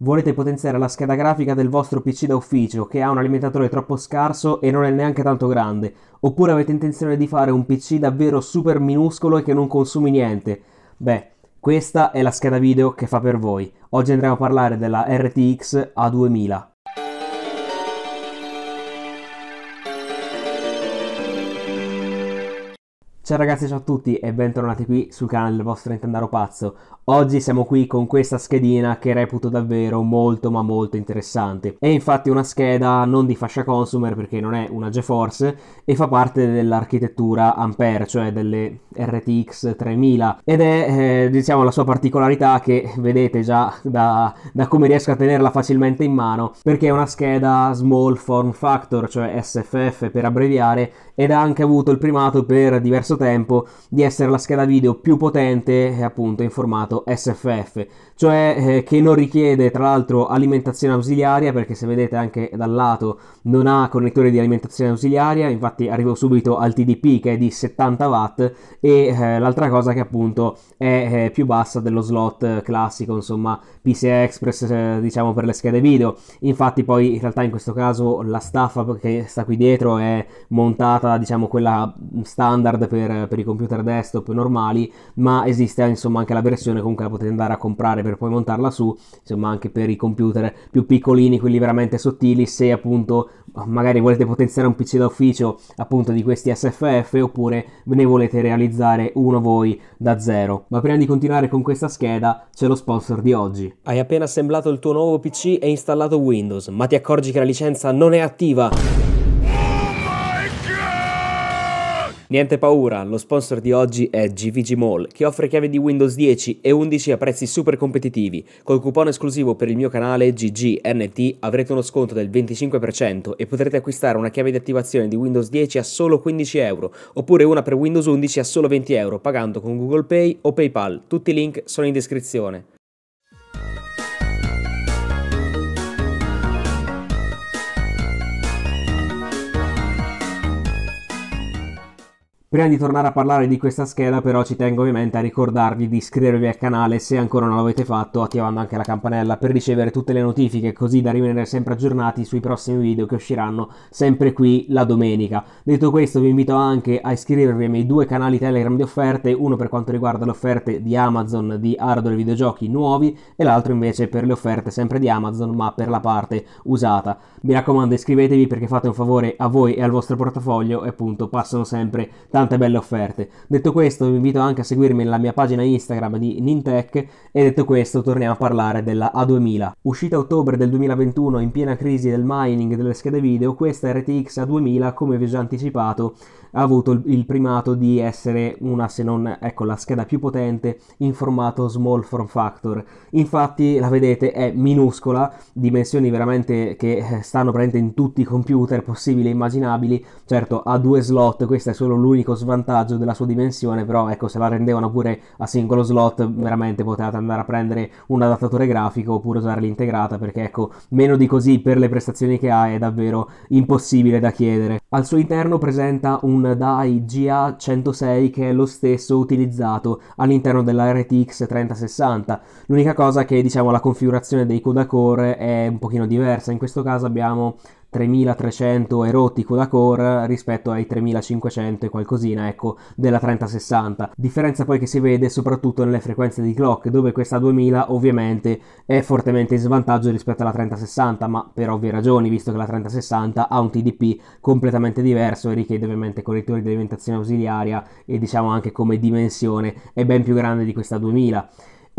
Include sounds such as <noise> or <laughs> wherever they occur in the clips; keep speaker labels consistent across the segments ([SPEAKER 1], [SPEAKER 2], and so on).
[SPEAKER 1] Volete potenziare la scheda grafica del vostro PC da ufficio che ha un alimentatore troppo scarso e non è neanche tanto grande, oppure avete intenzione di fare un PC davvero super minuscolo e che non consumi niente? Beh, questa è la scheda video che fa per voi. Oggi andremo a parlare della RTX A2000. Ciao ragazzi, ciao a tutti e bentornati qui sul canale del vostro Nintendaro Pazzo. Oggi siamo qui con questa schedina che reputo davvero molto ma molto interessante. È infatti una scheda non di fascia consumer perché non è una GeForce e fa parte dell'architettura Ampere, cioè delle RTX 3000 ed è eh, diciamo la sua particolarità che vedete già da, da come riesco a tenerla facilmente in mano perché è una scheda Small Form Factor, cioè SFF per abbreviare ed ha anche avuto il primato per diverso stesso tempo di essere la scheda video più potente eh, appunto in formato SFF, cioè eh, che non richiede tra l'altro alimentazione ausiliaria perché se vedete anche dal lato non ha connettore di alimentazione ausiliaria, infatti arrivo subito al TDP che è di 70 watt e eh, l'altra cosa che appunto è eh, più bassa dello slot classico, insomma PCI Express eh, diciamo per le schede video. Infatti poi in realtà in questo caso la staffa che sta qui dietro è montata diciamo quella standard per, per i computer desktop normali, ma esiste insomma anche la versione comunque la potete andare a comprare per poi montarla su, insomma anche per i computer più piccolini, quelli veramente sottili, se appunto magari volete potenziare un PC d'ufficio appunto di questi SFF oppure ne volete realizzare uno voi da zero. Ma prima di continuare con questa scheda c'è lo sponsor di oggi. Hai appena assemblato il tuo nuovo PC e installato Windows, ma ti accorgi che la licenza non è attiva. Niente paura, lo sponsor di oggi è GVG Mall, che offre chiavi di Windows 10 e 11 a prezzi super competitivi. Col coupon esclusivo per il mio canale GGNT avrete uno sconto del 25% e potrete acquistare una chiave di attivazione di Windows 10 a solo 15 euro, oppure una per Windows 11 a solo 20 euro, pagando con Google Pay o PayPal. Tutti i link sono in descrizione. Prima di tornare a parlare di questa scheda però ci tengo ovviamente a ricordarvi di iscrivervi al canale se ancora non l'avete fatto attivando anche la campanella per ricevere tutte le notifiche così da rimanere sempre aggiornati sui prossimi video che usciranno sempre qui la domenica. Detto questo vi invito anche a iscrivervi ai miei due canali Telegram di offerte, uno per quanto riguarda le offerte di Amazon di hardware e videogiochi nuovi e l'altro invece per le offerte sempre di Amazon ma per la parte usata. Mi raccomando iscrivetevi perché fate un favore a voi e al vostro portafoglio e appunto passano sempre tanti tante belle offerte. Detto questo, vi invito anche a seguirmi nella mia pagina Instagram di Nintech e detto questo torniamo a parlare della A2000. Uscita a ottobre del 2021 in piena crisi del mining delle schede video, questa RTX A2000, come vi ho già anticipato, ha avuto il primato di essere una se non ecco la scheda più potente in formato small form factor. Infatti la vedete è minuscola, dimensioni veramente che eh, stanno presente in tutti i computer possibili e immaginabili. Certo, ha due slot, questa è solo l'unica l'unico svantaggio della sua dimensione, però ecco se la rendevano pure a singolo slot veramente potevate andare a prendere un adattatore grafico oppure usare l'integrata perché ecco meno di così per le prestazioni che ha è davvero impossibile da chiedere. Al suo interno presenta un DAI GA106 che è lo stesso utilizzato all'interno della RTX 3060. L'unica cosa che diciamo la configurazione dei coda core è un pochino diversa, in questo caso abbiamo 3300 erotti con core rispetto ai 3500 e qualcosina ecco della 3060 differenza poi che si vede soprattutto nelle frequenze di clock dove questa 2000 ovviamente è fortemente in svantaggio rispetto alla 3060 ma per ovvie ragioni visto che la 3060 ha un TDP completamente diverso e richiede ovviamente correttori di alimentazione ausiliaria e diciamo anche come dimensione è ben più grande di questa 2000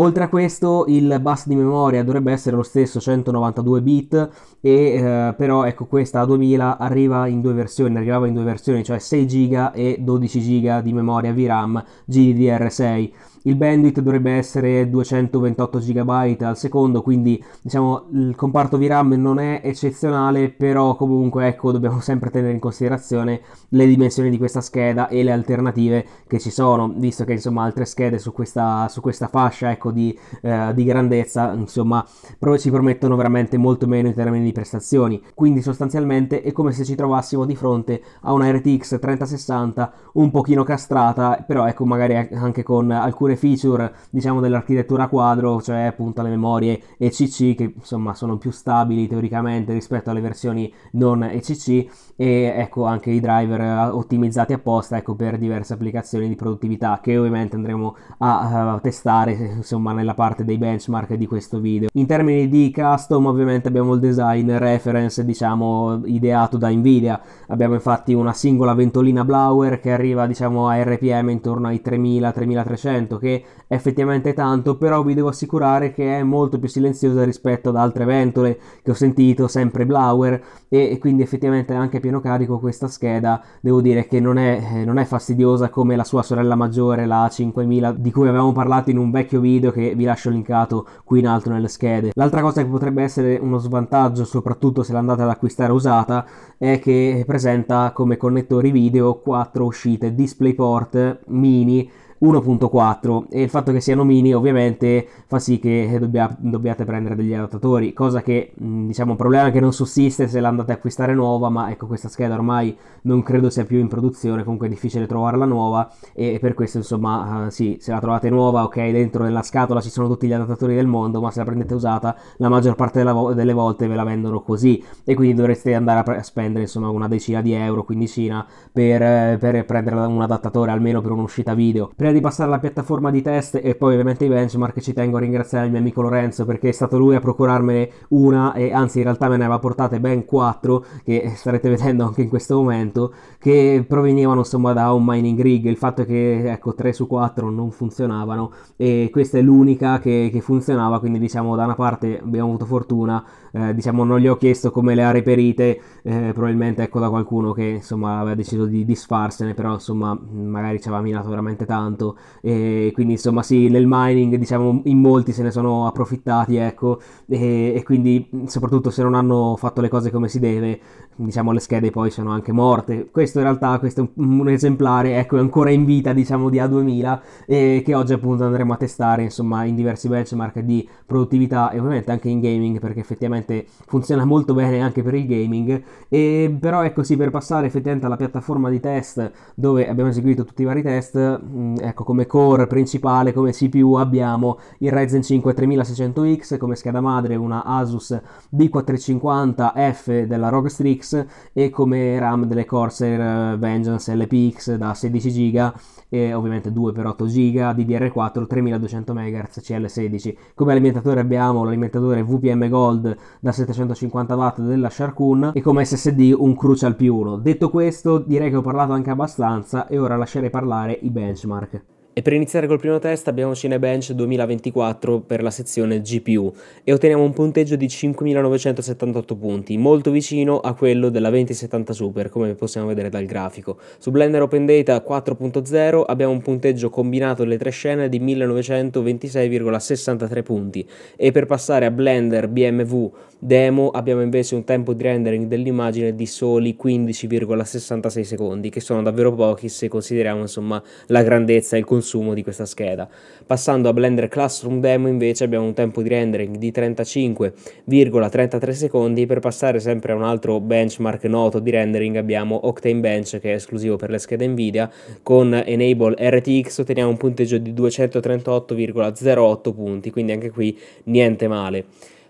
[SPEAKER 1] Oltre a questo il bus di memoria dovrebbe essere lo stesso 192 bit e eh, però ecco questa a 2000 arriva in due versioni, arrivava in due versioni, cioè 6 GB e 12 GB di memoria VRAM GDDR6 il bandwidth dovrebbe essere 228 GB al secondo, quindi diciamo il comparto VRAM non è eccezionale, però comunque ecco dobbiamo <laughs> sempre tenere in considerazione le dimensioni di questa scheda e le alternative che ci sono, visto che insomma altre schede su questa, su questa fascia ecco, di, eh, di grandezza insomma pro- ci promettono veramente molto meno in termini di prestazioni, quindi sostanzialmente è come se ci trovassimo di fronte a una RTX 3060 un pochino castrata, però ecco magari anche con alcune altre feature diciamo dell'architettura quadro, cioè appunto le memorie ECC che insomma sono più stabili teoricamente rispetto alle versioni non ECC e ecco anche i driver eh, ottimizzati apposta ecco, per diverse applicazioni di produttività che ovviamente andremo a, a eh, testare insomma nella parte dei benchmark di questo video. In termini di custom ovviamente abbiamo il design reference diciamo ideato da Nvidia, abbiamo infatti una singola ventolina blower che arriva diciamo a RPM intorno ai 3000-3300 che che è effettivamente tanto, però vi devo assicurare che è molto più silenziosa rispetto ad altre ventole che ho sentito, sempre Blauer, e, e quindi effettivamente anche a pieno carico questa scheda devo dire che non è, eh, non è fastidiosa come la sua sorella maggiore, la 5000, di cui avevamo parlato in un vecchio video che vi lascio linkato qui in alto nelle schede. L'altra cosa che potrebbe essere uno svantaggio, soprattutto se l'andate ad acquistare usata, è che presenta come connettori video quattro uscite DisplayPort mini 1.4 e il fatto che siano mini ovviamente fa sì che dobbia, dobbiate prendere degli adattatori, cosa che diciamo un problema che non sussiste se l'andate a acquistare nuova, ma ecco questa scheda ormai non credo sia più in produzione, comunque è difficile trovarla nuova e per questo insomma eh, sì, se la trovate nuova ok dentro nella scatola ci sono tutti gli adattatori del mondo, ma se la prendete usata la maggior parte vo- delle volte ve la vendono così e quindi dovreste andare a, pre- a spendere insomma una decina di euro, quindicina per, eh, per prendere un adattatore almeno per un'uscita video. Per Prima di passare alla piattaforma di test e poi ovviamente i benchmark ci tengo a ringraziare il mio amico Lorenzo perché è stato lui a procurarmene una e anzi in realtà me ne aveva portate ben quattro che starete vedendo anche in questo momento che provenivano insomma da un mining rig. Il fatto è che ecco 3 su 4 non funzionavano e questa è l'unica che, che funzionava quindi diciamo da una parte abbiamo avuto fortuna eh, diciamo non gli ho chiesto come le ha reperite, eh, probabilmente ecco da qualcuno che insomma aveva deciso di disfarsene, però insomma magari ci aveva minato veramente tanto e quindi insomma sì nel mining diciamo in molti se ne sono approfittati ecco e, e quindi soprattutto se non hanno fatto le cose come si deve diciamo le schede poi sono anche morte. Questo in realtà questo è un, un esemplare ecco è ancora in vita diciamo di A2000 e che oggi appunto andremo a testare insomma in diversi benchmark di produttività e ovviamente anche in gaming perché effettivamente effettivamente funziona molto bene anche per il gaming, e, però ecco sì, per passare effettivamente alla piattaforma di test dove abbiamo eseguito tutti i vari test, mm, ecco come core principale, come CPU abbiamo il Ryzen 5 3600X, come scheda madre una Asus B450F della ROG Strix e come RAM delle Corsair eh, Vengeance LPX da 16 GB e ovviamente 2 x 8 GB DDR4 3200 MHz CL16 come alimentatore abbiamo l'alimentatore VPM Gold da 750 watt della Sharkun e come SSD un Crucial P1. Detto questo, direi che ho parlato anche abbastanza e ora lascerei parlare i benchmark. E per iniziare col primo test abbiamo Cinebench 2024 per la sezione GPU e otteniamo un punteggio di 5978 punti, molto vicino a quello della 2070 Super come possiamo vedere dal grafico. Su Blender Open Data 4.0 abbiamo un punteggio combinato delle tre scene di 1926,63 punti e per passare a Blender BMW Demo abbiamo invece un tempo di rendering dell'immagine di soli 15,66 secondi che sono davvero pochi se consideriamo insomma la grandezza e il consumo consumo di questa scheda. Passando a Blender Classroom Demo invece abbiamo un tempo di rendering di 35,33 secondi per passare sempre a un altro benchmark noto di rendering abbiamo Octane Bench che è esclusivo per le schede Nvidia con Enable RTX otteniamo un punteggio di 238,08 punti quindi anche qui niente male.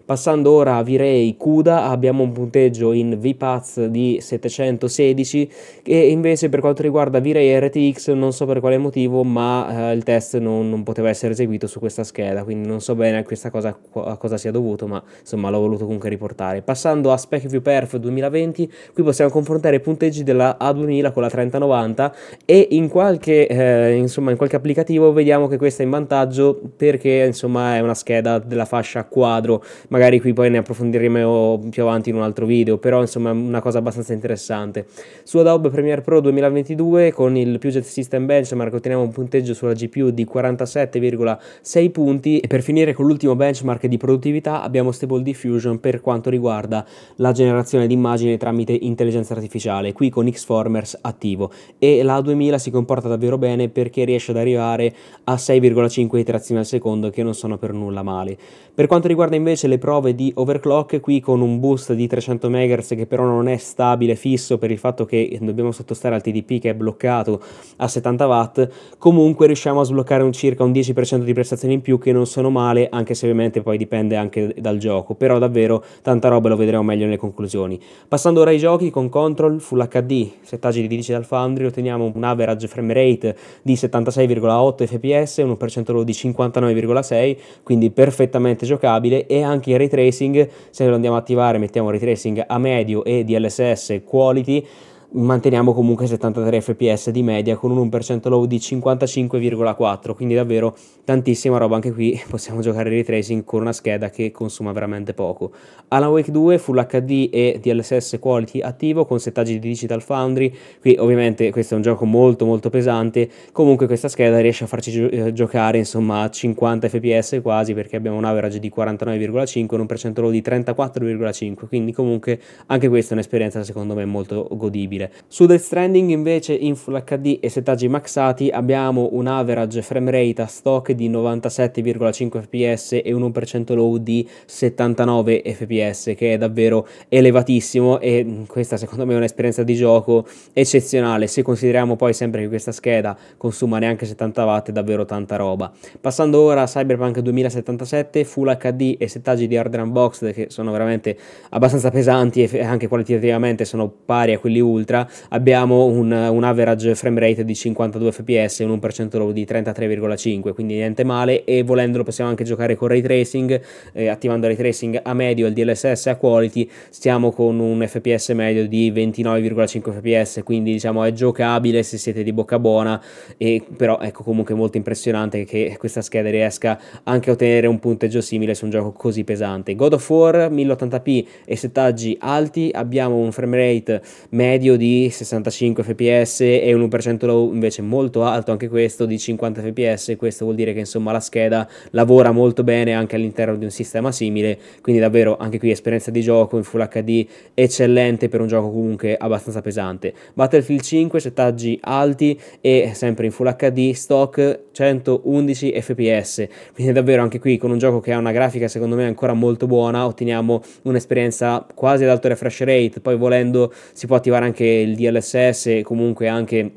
[SPEAKER 1] Passando ora a V-Ray Cuda abbiamo un punteggio in VPAZ di 716 e invece per quanto riguarda V-Ray RTX non so per quale motivo ma eh, il test non, non, poteva essere eseguito su questa scheda quindi non so bene questa cosa, a cosa sia dovuto ma insomma l'ho voluto comunque riportare. Passando a SpecView Perf 2020 qui possiamo confrontare i punteggi della A2000 con la 3090 e in qualche, eh, insomma, in qualche applicativo vediamo che questa è in vantaggio perché insomma è una scheda della fascia quadro magari qui poi ne approfondiremo più avanti in un altro video, però insomma è una cosa abbastanza interessante. Su Adobe Premiere Pro 2022 con il Puget System Benchmark otteniamo un punteggio sulla GPU di 47,6 punti e per finire con l'ultimo benchmark di produttività abbiamo Stable Diffusion per quanto riguarda la generazione di immagini tramite intelligenza artificiale, qui con Xformers attivo e la 2000 si comporta davvero bene perché riesce ad arrivare a 6,5 iterazioni al secondo che non sono per nulla male. Per quanto riguarda invece le prove di overclock, qui con un boost di 300 MHz che però non è stabile, fisso per il fatto che dobbiamo sottostare al TDP che è bloccato a 70 watt, comunque riusciamo a sbloccare un circa un 10% di prestazioni in più che non sono male, anche se ovviamente poi dipende anche dal gioco, però davvero tanta roba lo vedremo meglio nelle conclusioni. Passando ora ai giochi con Control Full HD, settaggi di 12 dal Foundry, otteniamo un average frame rate di 76,8 fps, 1% di 59,6, quindi perfettamente giocabile e anche il ray tracing se lo andiamo a attivare mettiamo ray tracing a medio e DLSS quality manteniamo comunque 73 fps di media con un 1% low di 55,4 quindi davvero tantissima roba anche qui <laughs> possiamo giocare ray tracing con una scheda che consuma veramente poco Alan Wake 2 Full HD e DLSS Quality attivo con settaggi di Digital Foundry qui ovviamente questo è un gioco molto molto pesante comunque questa scheda riesce a farci gio eh, giocare insomma a 50 fps quasi perché abbiamo un average di 49,5 e un 1% low di 34,5 quindi comunque anche questa è un'esperienza secondo me molto godibile possibile. Su Death Stranding invece in Full HD e settaggi maxati abbiamo un average frame rate a stock di 97,5 fps e un 1% low di 79 fps che è davvero elevatissimo e mm, questa secondo me è un'esperienza di gioco eccezionale se consideriamo poi sempre che questa scheda consuma neanche 70 watt è davvero tanta roba. Passando ora a Cyberpunk 2077 Full HD e settaggi di hardware unboxed che sono veramente abbastanza pesanti e anche qualitativamente sono pari a quelli ultimi Ultra abbiamo un, un average frame rate di 52 fps e un 1% low di 33,5 quindi niente male e volendolo possiamo anche giocare con ray tracing eh, attivando ray tracing a medio e il DLSS a quality stiamo con un fps medio di 29,5 fps quindi diciamo è giocabile se siete di bocca buona e però ecco comunque molto impressionante che questa scheda riesca anche a ottenere un punteggio simile su un gioco così pesante God of War 1080p e settaggi alti abbiamo un frame rate medio di 65 fps e un 1% low invece molto alto, anche questo di 50 fps, questo vuol dire che insomma la scheda lavora molto bene anche all'interno di un sistema simile, quindi davvero anche qui esperienza di gioco in Full HD eccellente per un gioco comunque abbastanza pesante. Battlefield 5 settaggi alti e sempre in Full HD stock 111 fps, quindi davvero anche qui con un gioco che ha una grafica secondo me ancora molto buona otteniamo un'esperienza quasi ad alto refresh rate, poi volendo si può attivare anche che il DLSS comunque anche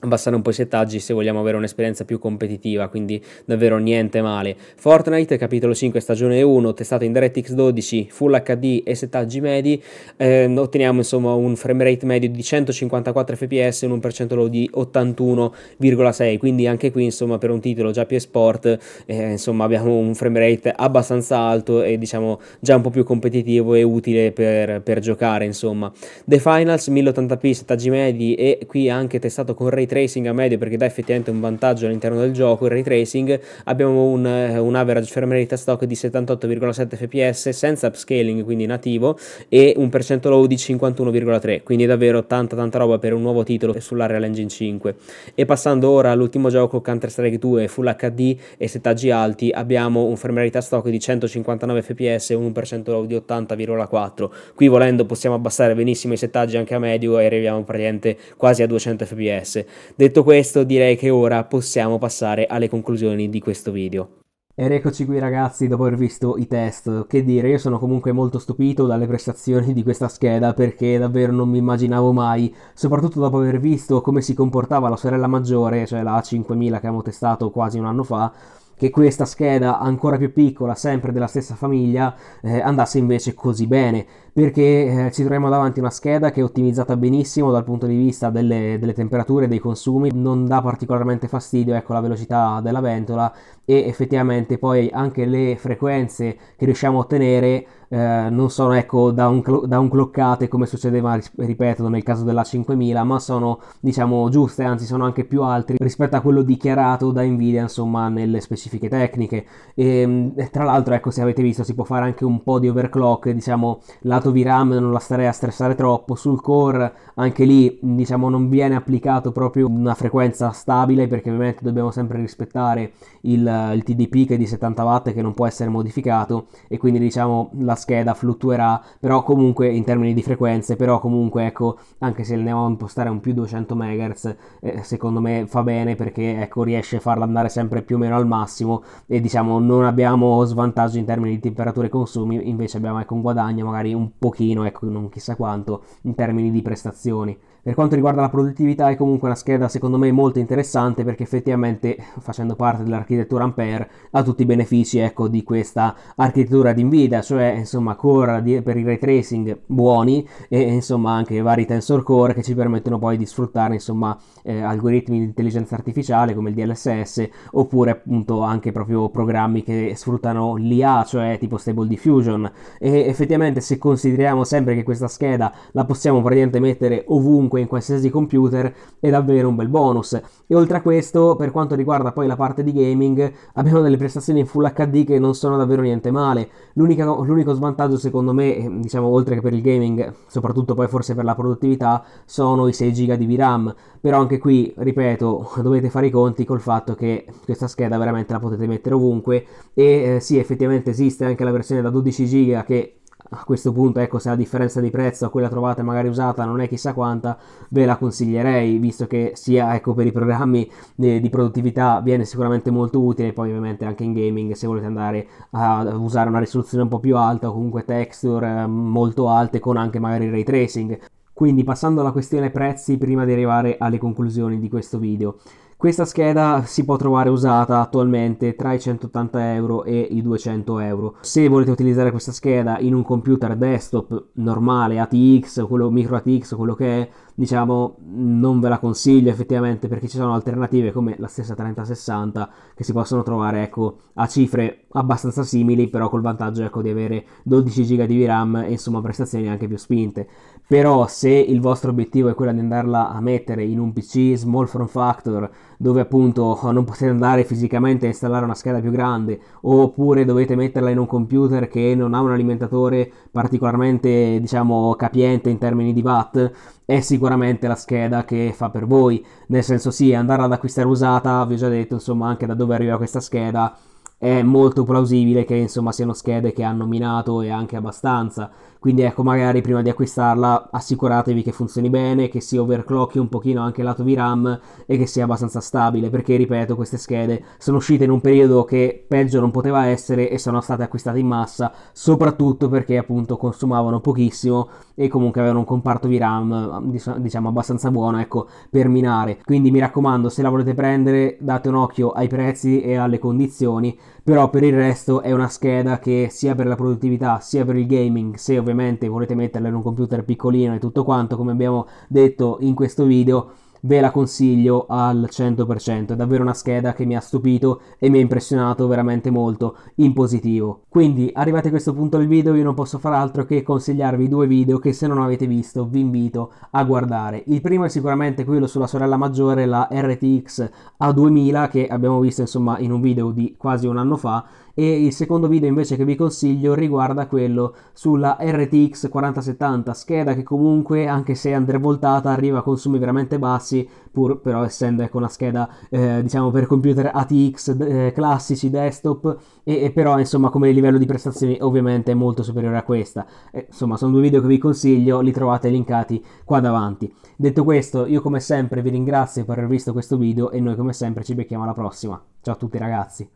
[SPEAKER 1] abbassare un po' i settaggi se vogliamo avere un'esperienza più competitiva, quindi davvero niente male. Fortnite, capitolo 5, stagione 1, testato in DirectX 12, Full HD e settaggi medi, eh, otteniamo insomma un frame rate medio di 154 fps in un 1% di 81,6, quindi anche qui insomma per un titolo già più esport eh, insomma abbiamo un frame rate abbastanza alto e diciamo già un po' più competitivo e utile per, per giocare insomma. The Finals 1080p, settaggi medi e qui anche testato con rate tracing a medio perché dà effettivamente un vantaggio all'interno del gioco, il ray tracing, abbiamo un, eh, un average frame rate stock di 78,7 fps senza upscaling, quindi nativo, e un percento low di 51,3, quindi davvero tanta tanta roba per un nuovo titolo sull'Areal Engine 5. E passando ora all'ultimo gioco Counter-Strike 2 Full HD e settaggi alti, abbiamo un frame rate stock di 159 fps e un percento low di 80,4. Qui volendo possiamo abbassare benissimo i settaggi anche a medio e arriviamo praticamente quasi a 200 fps. Detto questo, direi che ora possiamo passare alle conclusioni di questo video. Ed eccoci qui ragazzi dopo aver visto i test, che dire, io sono comunque molto stupito dalle prestazioni di questa scheda perché davvero non mi immaginavo mai, soprattutto dopo aver visto come si comportava la sorella maggiore, cioè la A5000 che abbiamo testato quasi un anno fa, che questa scheda ancora più piccola, sempre della stessa famiglia, eh, andasse invece così bene perché eh, ci troviamo davanti a una scheda che è ottimizzata benissimo dal punto di vista delle, delle temperature, dei consumi, non dà particolarmente fastidio ecco, la velocità della ventola e effettivamente poi anche le frequenze che riusciamo a ottenere eh, non sono ecco, da, un cl- da un cloccate come succedeva, ripeto, nel caso della 5000, ma sono diciamo giuste, anzi sono anche più alte rispetto a quello dichiarato da Nvidia insomma nelle specifiche tecniche. E, ehm, tra l'altro ecco se avete visto si può fare anche un po' di overclock, diciamo lato lato VRAM non la starei a stressare troppo, sul core anche lì diciamo non viene applicato proprio una frequenza stabile perché ovviamente dobbiamo sempre rispettare il, il TDP che è di 70 watt che non può essere modificato e quindi diciamo la scheda fluttuerà però comunque in termini di frequenze però comunque ecco anche se il Neon impostare un più 200 MHz eh, secondo me fa bene perché ecco riesce a farla andare sempre più o meno al massimo e diciamo non abbiamo svantaggio in termini di temperature e consumi invece abbiamo ecco un guadagno magari un pochino, ecco, non chissà quanto, in termini di prestazioni. Per quanto riguarda la produttività è comunque una scheda secondo me molto interessante perché effettivamente facendo parte dell'architettura Ampere ha tutti i benefici ecco, di questa architettura di Nvidia, cioè insomma core per il ray tracing buoni e insomma anche vari tensor core che ci permettono poi di sfruttare insomma eh, algoritmi di intelligenza artificiale come il DLSS oppure appunto anche proprio programmi che sfruttano l'IA, cioè tipo Stable Diffusion e effettivamente se consideriamo sempre che questa scheda la possiamo praticamente mettere ovunque ovunque, in qualsiasi computer, è davvero un bel bonus. E oltre a questo, per quanto riguarda poi la parte di gaming, abbiamo delle prestazioni in Full HD che non sono davvero niente male. L'unica, l'unico svantaggio, secondo me, eh, diciamo oltre che per il gaming, soprattutto poi forse per la produttività, sono i 6 GB di VRAM. Però anche qui, ripeto, <laughs> dovete fare i conti col fatto che questa scheda veramente la potete mettere ovunque. E eh, sì, effettivamente esiste anche la versione da 12 GB che a questo punto, ecco, se la differenza di prezzo a quella trovata magari usata non è chissà quanta, ve la consiglierei, visto che sia ecco, per i programmi eh, di produttività viene sicuramente molto utile, poi ovviamente anche in gaming se volete andare a usare una risoluzione un po' più alta o comunque texture eh, molto alte con anche magari ray tracing. Quindi passando alla questione prezzi prima di arrivare alle conclusioni di questo video. Questa scheda si può trovare usata attualmente tra i 180 euro e i 200 euro. Se volete utilizzare questa scheda in un computer desktop normale, ATX, quello micro ATX, quello che è, diciamo non ve la consiglio effettivamente perché ci sono alternative come la stessa 3060 che si possono trovare ecco, a cifre abbastanza simili, però col vantaggio ecco, di avere 12 GB di VRAM e insomma prestazioni anche più spinte però se il vostro obiettivo è quello di andarla a mettere in un PC small form factor dove appunto oh, non potete andare fisicamente a installare una scheda più grande oppure dovete metterla in un computer che non ha un alimentatore particolarmente diciamo capiente in termini di watt è sicuramente la scheda che fa per voi nel senso sì andarla ad acquistare usata vi ho già detto insomma anche da dove arriva questa scheda è molto plausibile che insomma siano schede che hanno minato e anche abbastanza quindi ecco, magari prima di acquistarla assicuratevi che funzioni bene, che si overclocki un pochino anche lato VRAM e che sia abbastanza stabile, perché ripeto, queste schede sono uscite in un periodo che peggio non poteva essere e sono state acquistate in massa, soprattutto perché appunto consumavano pochissimo e comunque avevano un comparto VRAM diciamo abbastanza buono, ecco, per minare. Quindi mi raccomando, se la volete prendere, date un occhio ai prezzi e alle condizioni però per il resto è una scheda che sia per la produttività sia per il gaming, se ovviamente volete metterla in un computer piccolino e tutto quanto, come abbiamo detto in questo video, ve la consiglio al 100%, è davvero una scheda che mi ha stupito e mi ha impressionato veramente molto in positivo. Quindi arrivati a questo punto del video io non posso far altro che consigliarvi due video che se non avete visto vi invito a guardare. Il primo è sicuramente quello sulla sorella maggiore, la RTX A2000 che abbiamo visto insomma in un video di quasi un anno fa e il secondo video invece che vi consiglio riguarda quello sulla RTX 4070, scheda che comunque anche se undervoltata arriva a consumi veramente bassi, pur però essendo ecco, una scheda eh, diciamo per computer ATX eh, classici desktop e, e, però insomma come livello di prestazioni ovviamente è molto superiore a questa. E, eh, insomma sono due video che vi consiglio, li trovate linkati qua davanti. Detto questo io come sempre vi ringrazio per aver visto questo video e noi come sempre ci becchiamo alla prossima. Ciao a tutti ragazzi!